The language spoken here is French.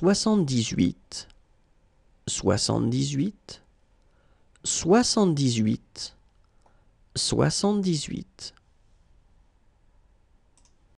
soixante-dix-huit, soixante-dix-huit, soixante-dix-huit, soixante-dix-huit.